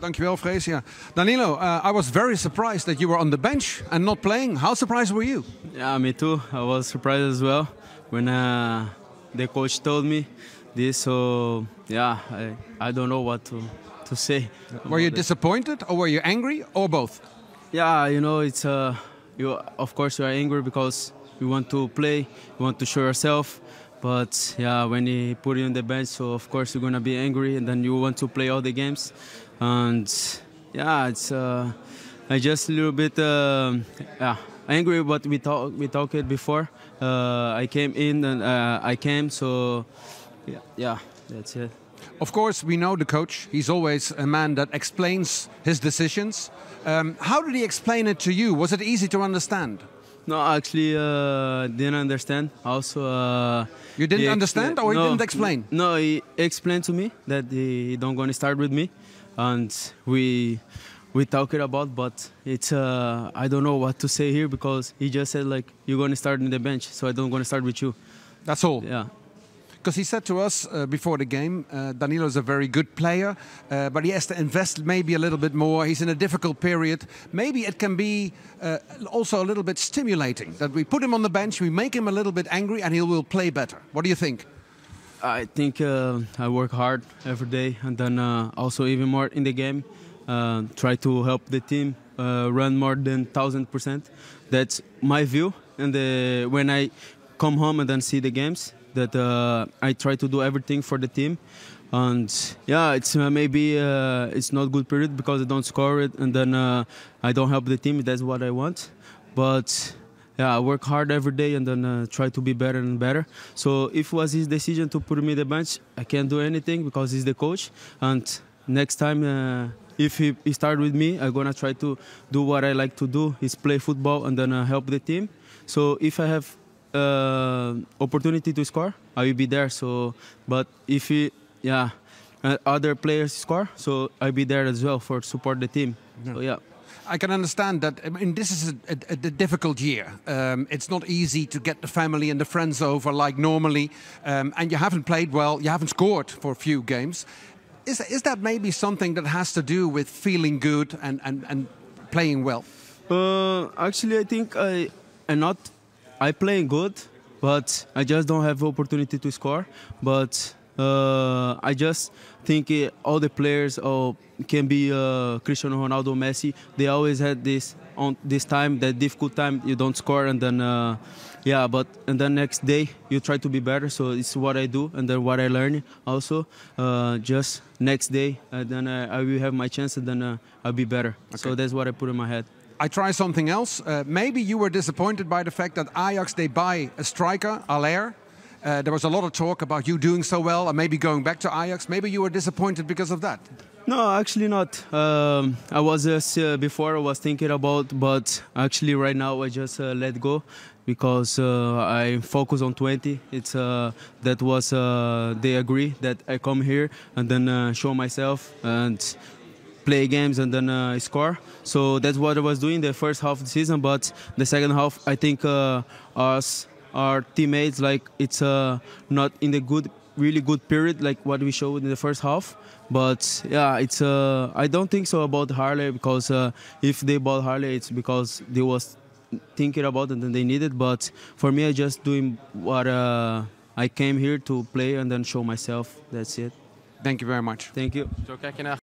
dankjewel Vrees. Danilo, uh, I was very surprised that you were on the bench and not playing. How surprised were you? Yeah, me too. I was surprised as well when uh, the coach told me this. So yeah, I, I don't know what to, to say. Were you disappointed or were you angry or both? Yeah, you know, it's uh, you. Of course, you are angry because you want to play, you want to show yourself, but yeah, when he put you on the bench, so of course you're gonna be angry, and then you want to play all the games. And yeah, it's uh, I just a little bit uh, yeah angry, but we talked we talked it before. Uh, I came in and uh, I came, so yeah, yeah, that's it. Of course, we know the coach. He's always a man that explains his decisions. Um, how did he explain it to you? Was it easy to understand? No, actually, uh, didn't understand. Also, uh, you didn't understand, or no, he didn't explain. No, he explained to me that he don't gonna start with me, and we we talked about. But it's uh, I don't know what to say here because he just said like you're gonna start in the bench, so I don't gonna start with you. That's all. Yeah. Because he said to us uh, before the game, uh, Danilo is a very good player, uh, but he has to invest maybe a little bit more. He's in a difficult period. Maybe it can be uh, also a little bit stimulating that we put him on the bench, we make him a little bit angry, and he will play better. What do you think? I think uh, I work hard every day, and then uh, also even more in the game. try to help the team run more than thousand percent. That's my view. And when I come home and then see the games, that uh, I try to do everything for the team. And yeah, it's uh, maybe uh, it's not good period because I don't score it, and then uh, I don't help the team. That's what I want. But yeah, I work hard every day and then uh, try to be better and better. So if it was his decision to put me the bench, I can't do anything because he's the coach. And next time, uh, if he, he start with me, I'm gonna try to do what I like to do: is play football and then uh, help the team. So if I have uh, opportunity to score, I will be there. So, but if he, yeah, uh, other players score, so I'll be there as well for support the team. Yeah. So yeah. I can understand that. I mean, this is a, a, a difficult year. Um, it's not easy to get the family and the friends over like normally, um, and you haven't played well. You haven't scored for a few games. Is is that maybe something that has to do with feeling good and and, and playing well? Uh, actually, I think I am not I playing good, but I just don't have opportunity to score. But uh, I just think all the players oh, can be uh, Cristiano Ronaldo, Messi. They always had this on this time, that difficult time. You don't score, and then uh, yeah, but and then next day you try to be better. So it's what I do, and then what I learn also. Uh, just next day, and uh, then I, uh, I, will have my chance, and then I'll be better. Okay. So that's what I put in my head. I try something else. Uh, maybe you were disappointed by the fact that Ajax, they buy a striker, Allaire. Uh, there was a lot of talk about you doing so well and maybe going back to Ajax. Maybe you were disappointed because of that. No, actually not. Um, I was uh, before I was thinking about, but actually right now I just uh, let go because uh, I focus on 20. It's uh, that was uh, they agree that I come here and then show myself and play games and then uh, score. So that's what I was doing the first half of the season. But the second half, I think uh, us, our teammates, like it's uh, not in the good, really good period like what we showed in the first half. But yeah, it's uh, I don't think so about Harley because uh, if they bought Harley, it's because they was thinking about it and they needed. But for me, I just doing what uh, I came here to play and then show myself. That's it. Thank you very much. Thank you.